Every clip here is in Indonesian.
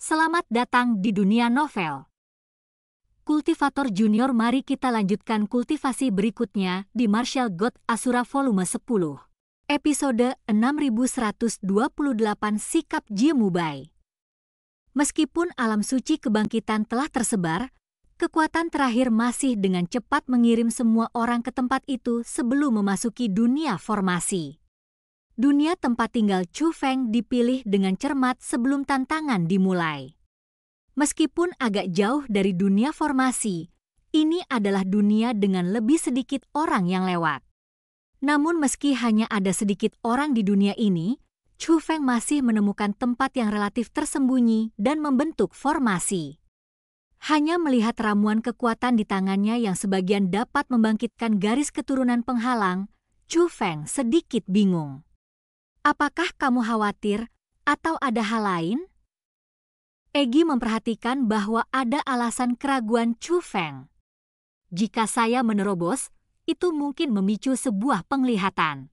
Selamat datang di dunia novel. Kultivator Junior mari kita lanjutkan kultivasi berikutnya di Marshall God Asura volume 10. Episode 6128 Sikap Jimubai. Meskipun alam suci kebangkitan telah tersebar, kekuatan terakhir masih dengan cepat mengirim semua orang ke tempat itu sebelum memasuki dunia formasi dunia tempat tinggal Chu Feng dipilih dengan cermat sebelum tantangan dimulai. Meskipun agak jauh dari dunia formasi, ini adalah dunia dengan lebih sedikit orang yang lewat. Namun meski hanya ada sedikit orang di dunia ini, Chu Feng masih menemukan tempat yang relatif tersembunyi dan membentuk formasi. Hanya melihat ramuan kekuatan di tangannya yang sebagian dapat membangkitkan garis keturunan penghalang, Chu Feng sedikit bingung. Apakah kamu khawatir atau ada hal lain? Egi memperhatikan bahwa ada alasan keraguan Chu Feng. Jika saya menerobos, itu mungkin memicu sebuah penglihatan.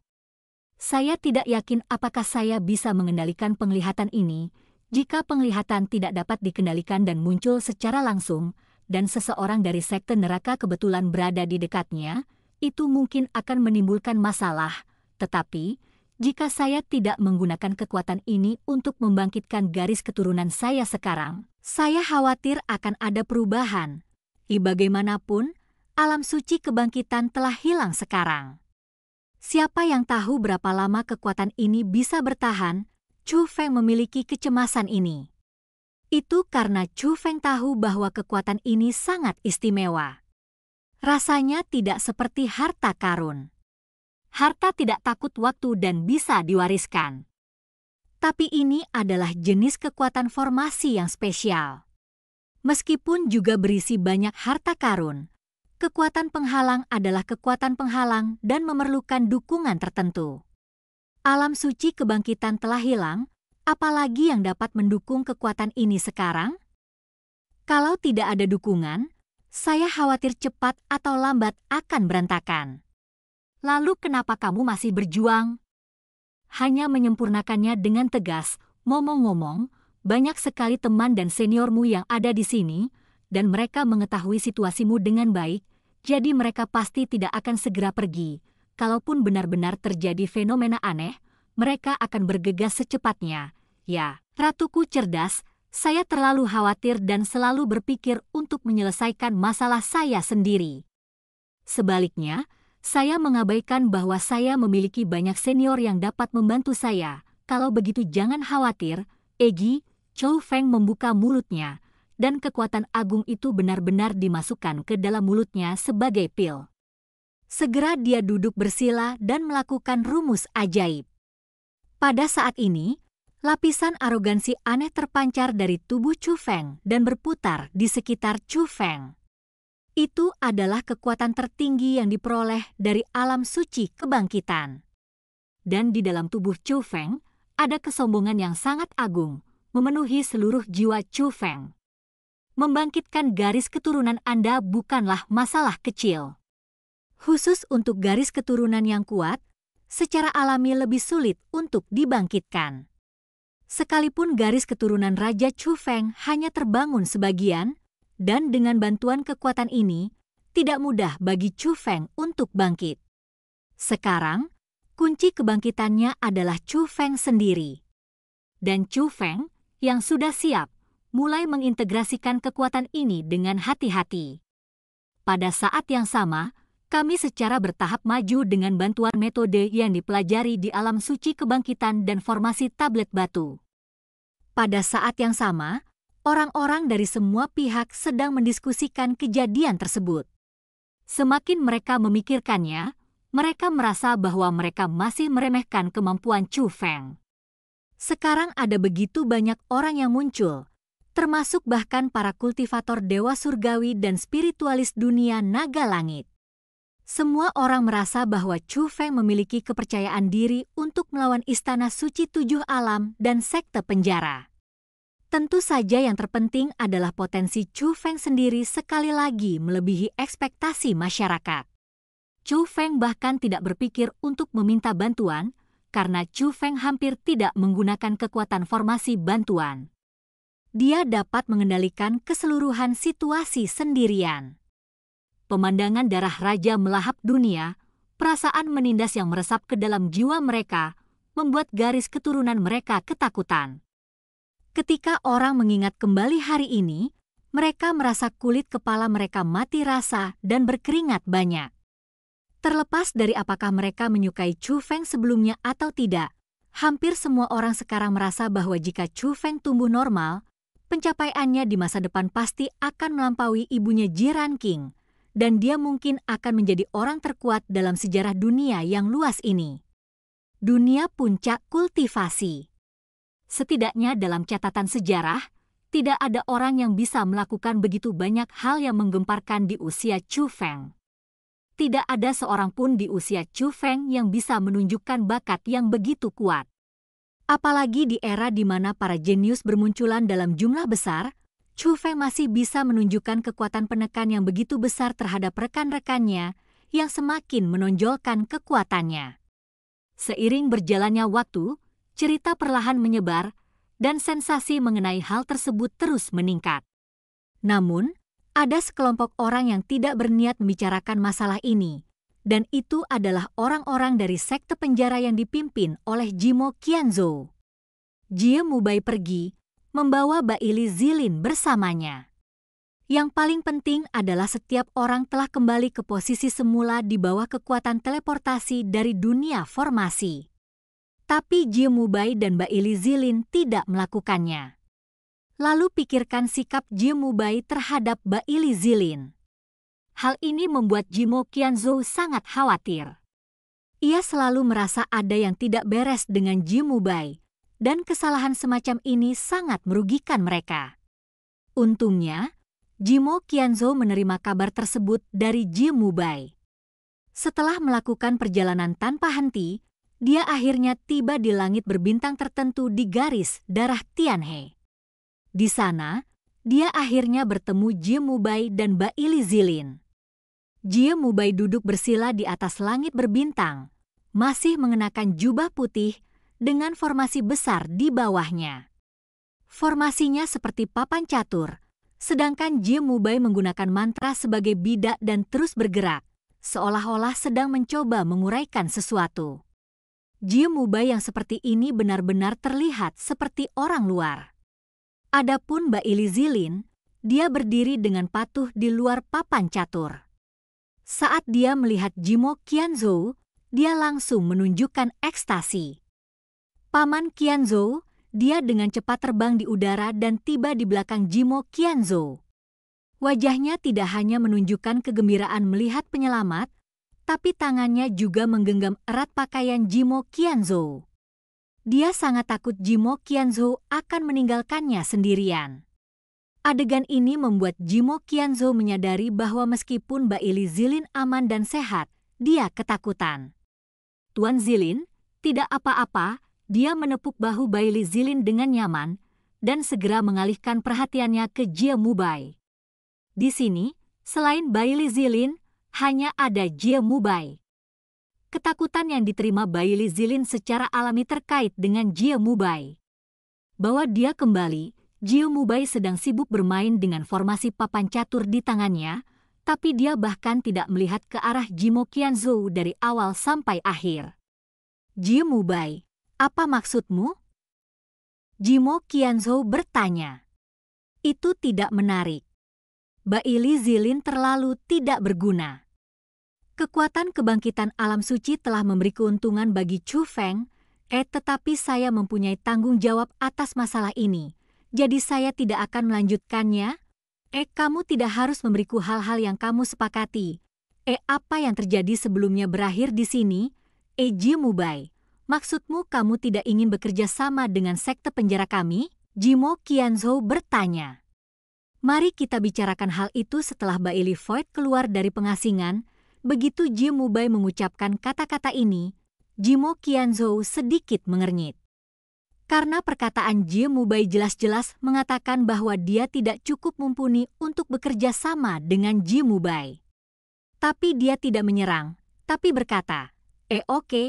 Saya tidak yakin apakah saya bisa mengendalikan penglihatan ini jika penglihatan tidak dapat dikendalikan dan muncul secara langsung, dan seseorang dari sekte neraka kebetulan berada di dekatnya, itu mungkin akan menimbulkan masalah, tetapi jika saya tidak menggunakan kekuatan ini untuk membangkitkan garis keturunan saya sekarang, saya khawatir akan ada perubahan. bagaimanapun, alam suci kebangkitan telah hilang sekarang. Siapa yang tahu berapa lama kekuatan ini bisa bertahan, Chu Feng memiliki kecemasan ini. Itu karena Chu Feng tahu bahwa kekuatan ini sangat istimewa. Rasanya tidak seperti harta karun harta tidak takut waktu dan bisa diwariskan. Tapi ini adalah jenis kekuatan formasi yang spesial. Meskipun juga berisi banyak harta karun, kekuatan penghalang adalah kekuatan penghalang dan memerlukan dukungan tertentu. Alam suci kebangkitan telah hilang, apalagi yang dapat mendukung kekuatan ini sekarang? Kalau tidak ada dukungan, saya khawatir cepat atau lambat akan berantakan. Lalu kenapa kamu masih berjuang? Hanya menyempurnakannya dengan tegas, ngomong-ngomong, banyak sekali teman dan seniormu yang ada di sini, dan mereka mengetahui situasimu dengan baik, jadi mereka pasti tidak akan segera pergi. Kalaupun benar-benar terjadi fenomena aneh, mereka akan bergegas secepatnya. Ya, ratuku cerdas, saya terlalu khawatir dan selalu berpikir untuk menyelesaikan masalah saya sendiri. Sebaliknya, saya mengabaikan bahwa saya memiliki banyak senior yang dapat membantu saya. Kalau begitu jangan khawatir, Egi, Chou Feng membuka mulutnya, dan kekuatan agung itu benar-benar dimasukkan ke dalam mulutnya sebagai pil. Segera dia duduk bersila dan melakukan rumus ajaib. Pada saat ini, lapisan arogansi aneh terpancar dari tubuh Chu Feng dan berputar di sekitar Chu Feng. Itu adalah kekuatan tertinggi yang diperoleh dari alam suci kebangkitan. Dan di dalam tubuh Chu Feng, ada kesombongan yang sangat agung, memenuhi seluruh jiwa Chu Feng. Membangkitkan garis keturunan Anda bukanlah masalah kecil. Khusus untuk garis keturunan yang kuat, secara alami lebih sulit untuk dibangkitkan. Sekalipun garis keturunan Raja Chu Feng hanya terbangun sebagian, dan dengan bantuan kekuatan ini, tidak mudah bagi Chu Feng untuk bangkit. Sekarang, kunci kebangkitannya adalah Chu Feng sendiri. Dan Chu Feng, yang sudah siap, mulai mengintegrasikan kekuatan ini dengan hati-hati. Pada saat yang sama, kami secara bertahap maju dengan bantuan metode yang dipelajari di alam suci kebangkitan dan formasi tablet batu. Pada saat yang sama, orang-orang dari semua pihak sedang mendiskusikan kejadian tersebut. Semakin mereka memikirkannya, mereka merasa bahwa mereka masih meremehkan kemampuan Chu Feng. Sekarang ada begitu banyak orang yang muncul, termasuk bahkan para kultivator dewa surgawi dan spiritualis dunia naga langit. Semua orang merasa bahwa Chu Feng memiliki kepercayaan diri untuk melawan istana suci tujuh alam dan sekte penjara. Tentu saja yang terpenting adalah potensi Chu Feng sendiri sekali lagi melebihi ekspektasi masyarakat. Chu Feng bahkan tidak berpikir untuk meminta bantuan karena Chu Feng hampir tidak menggunakan kekuatan formasi bantuan. Dia dapat mengendalikan keseluruhan situasi sendirian. Pemandangan darah raja melahap dunia, perasaan menindas yang meresap ke dalam jiwa mereka, membuat garis keturunan mereka ketakutan. Ketika orang mengingat kembali hari ini, mereka merasa kulit kepala mereka mati rasa dan berkeringat banyak. Terlepas dari apakah mereka menyukai Chu Feng sebelumnya atau tidak, hampir semua orang sekarang merasa bahwa jika Chu Feng tumbuh normal, pencapaiannya di masa depan pasti akan melampaui ibunya Jiran King, dan dia mungkin akan menjadi orang terkuat dalam sejarah dunia yang luas ini. Dunia Puncak Kultivasi setidaknya dalam catatan sejarah, tidak ada orang yang bisa melakukan begitu banyak hal yang menggemparkan di usia Chu Feng. Tidak ada seorang pun di usia Chu Feng yang bisa menunjukkan bakat yang begitu kuat. Apalagi di era di mana para jenius bermunculan dalam jumlah besar, Chu Feng masih bisa menunjukkan kekuatan penekan yang begitu besar terhadap rekan-rekannya yang semakin menonjolkan kekuatannya. Seiring berjalannya waktu, cerita perlahan menyebar, dan sensasi mengenai hal tersebut terus meningkat. Namun, ada sekelompok orang yang tidak berniat membicarakan masalah ini, dan itu adalah orang-orang dari sekte penjara yang dipimpin oleh Jimo Kianzo. Jie Mubai pergi, membawa Baili Zilin bersamanya. Yang paling penting adalah setiap orang telah kembali ke posisi semula di bawah kekuatan teleportasi dari dunia formasi. Tapi Jim Mubai dan Mbak Ilizilin tidak melakukannya. Lalu pikirkan sikap Jim Mubai terhadap Mbak Ilizilin. Hal ini membuat Jimo Qianzhou sangat khawatir. Ia selalu merasa ada yang tidak beres dengan Jim Mubai, dan kesalahan semacam ini sangat merugikan mereka. Untungnya, Jimo Qianzhou menerima kabar tersebut dari Jim Mubai. Setelah melakukan perjalanan tanpa henti, dia akhirnya tiba di langit berbintang tertentu di garis darah Tianhe. Di sana, dia akhirnya bertemu Jie Mubai dan Ili Zilin. Jie Mubai duduk bersila di atas langit berbintang, masih mengenakan jubah putih dengan formasi besar di bawahnya. Formasinya seperti papan catur, sedangkan Jie Mubai menggunakan mantra sebagai bidak dan terus bergerak, seolah-olah sedang mencoba menguraikan sesuatu. Jimuba yang seperti ini benar-benar terlihat seperti orang luar. Adapun Mbak Ilizilin, dia berdiri dengan patuh di luar papan catur. Saat dia melihat Jimo Kianzo, dia langsung menunjukkan ekstasi. Paman Kianzo, dia dengan cepat terbang di udara dan tiba di belakang Jimo Kianzo. Wajahnya tidak hanya menunjukkan kegembiraan melihat penyelamat, tapi tangannya juga menggenggam erat pakaian Jimo Kianzo. Dia sangat takut Jimo Kianzo akan meninggalkannya sendirian. Adegan ini membuat Jimo Kianzo menyadari bahwa meskipun Baili Zilin aman dan sehat, dia ketakutan. Tuan Zilin, tidak apa-apa, dia menepuk bahu Baili Zilin dengan nyaman dan segera mengalihkan perhatiannya ke Jia Mubai. Di sini, selain Baili Zilin, hanya ada Jie Mubai. Ketakutan yang diterima Li Zilin secara alami terkait dengan Jie Mubai. Bahwa dia kembali, Jie Mubai sedang sibuk bermain dengan formasi papan catur di tangannya, tapi dia bahkan tidak melihat ke arah Jimo Qianzhou dari awal sampai akhir. Jie Mubai, apa maksudmu? Jimo Qianzhou bertanya. Itu tidak menarik. Baili Zilin terlalu tidak berguna. Kekuatan kebangkitan alam suci telah memberi keuntungan bagi Chu Feng, eh tetapi saya mempunyai tanggung jawab atas masalah ini, jadi saya tidak akan melanjutkannya. Eh kamu tidak harus memberiku hal-hal yang kamu sepakati. Eh apa yang terjadi sebelumnya berakhir di sini? Eh Ji Bai, maksudmu kamu tidak ingin bekerja sama dengan sekte penjara kami? Jimo Qianzhou bertanya. Mari kita bicarakan hal itu setelah Bailey Void keluar dari pengasingan, Begitu Jim Mubai mengucapkan kata-kata ini, Jimo Qianzhou sedikit mengernyit. Karena perkataan Jim Mubai jelas-jelas mengatakan bahwa dia tidak cukup mumpuni untuk bekerja sama dengan Jim Mubai. Tapi dia tidak menyerang, tapi berkata, eh oke, okay,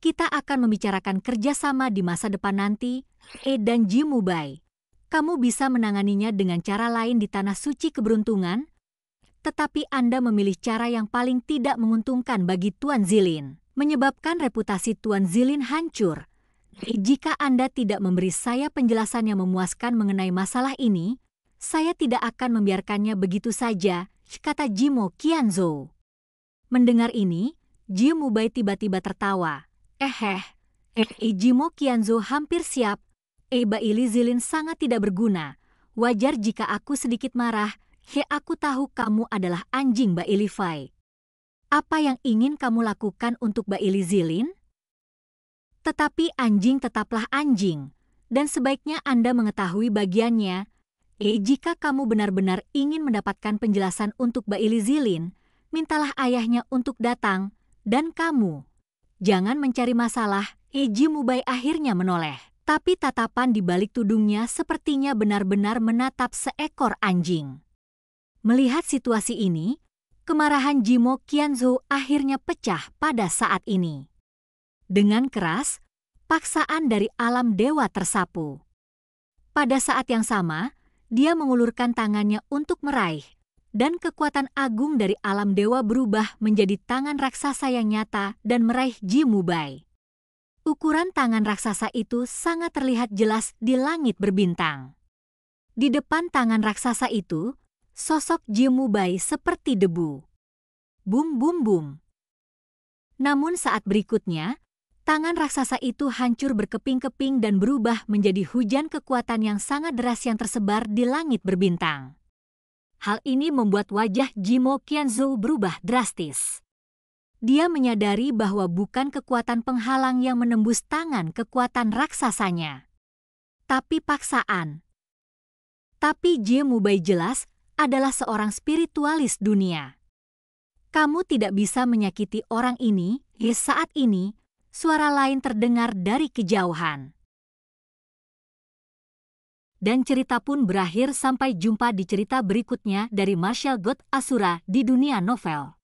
kita akan membicarakan kerjasama di masa depan nanti, eh dan Jim Mubai. Kamu bisa menanganinya dengan cara lain di Tanah Suci Keberuntungan, tetapi Anda memilih cara yang paling tidak menguntungkan bagi Tuan Zilin, menyebabkan reputasi Tuan Zilin hancur. Jika Anda tidak memberi saya penjelasan yang memuaskan mengenai masalah ini, saya tidak akan membiarkannya begitu saja, kata Jimo Kianzo. Mendengar ini, Jimo Bai tiba-tiba tertawa. Eheh, eh, eh, eh, Jimo Kianzo hampir siap. Eba eh, Ili Zilin sangat tidak berguna. Wajar jika aku sedikit marah, He aku tahu kamu adalah anjing Ilifai. Apa yang ingin kamu lakukan untuk Ilizilin? Tetapi anjing tetaplah anjing, dan sebaiknya Anda mengetahui bagiannya. Eh jika kamu benar-benar ingin mendapatkan penjelasan untuk Ilizilin, mintalah ayahnya untuk datang, dan kamu. Jangan mencari masalah, Eji eh, Mubai akhirnya menoleh. Tapi tatapan di balik tudungnya sepertinya benar-benar menatap seekor anjing. Melihat situasi ini, kemarahan Jimo Kianzo akhirnya pecah pada saat ini. Dengan keras, paksaan dari alam dewa tersapu. Pada saat yang sama, dia mengulurkan tangannya untuk meraih, dan kekuatan agung dari alam dewa berubah menjadi tangan raksasa yang nyata dan meraih Jimu Bai. Ukuran tangan raksasa itu sangat terlihat jelas di langit berbintang. Di depan tangan raksasa itu, sosok Jimubai seperti debu. Bum bum bum. Namun saat berikutnya, tangan raksasa itu hancur berkeping-keping dan berubah menjadi hujan kekuatan yang sangat deras yang tersebar di langit berbintang. Hal ini membuat wajah Jimo Kianzo berubah drastis. Dia menyadari bahwa bukan kekuatan penghalang yang menembus tangan kekuatan raksasanya. Tapi paksaan. Tapi Jie Bai jelas adalah seorang spiritualis dunia. Kamu tidak bisa menyakiti orang ini, ya saat ini, suara lain terdengar dari kejauhan. Dan cerita pun berakhir sampai jumpa di cerita berikutnya dari Marshall God Asura di dunia novel.